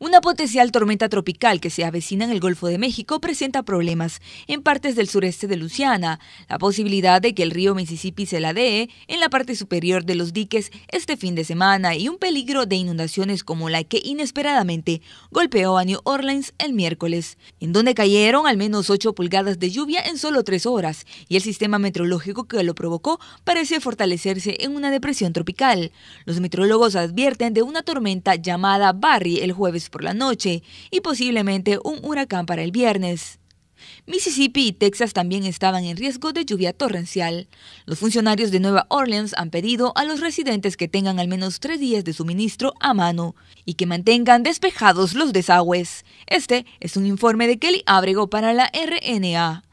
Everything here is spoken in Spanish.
Una potencial tormenta tropical que se avecina en el Golfo de México presenta problemas en partes del sureste de Luciana. La posibilidad de que el río Mississippi se ladee en la parte superior de los diques este fin de semana y un peligro de inundaciones como la que inesperadamente golpeó a New Orleans el miércoles, en donde cayeron al menos 8 pulgadas de lluvia en solo tres horas y el sistema meteorológico que lo provocó parece fortalecerse en una depresión tropical. Los meteorólogos advierten de una tormenta llamada Barry el jueves por la noche y posiblemente un huracán para el viernes. Mississippi y Texas también estaban en riesgo de lluvia torrencial. Los funcionarios de Nueva Orleans han pedido a los residentes que tengan al menos tres días de suministro a mano y que mantengan despejados los desagües. Este es un informe de Kelly Abrego para la RNA.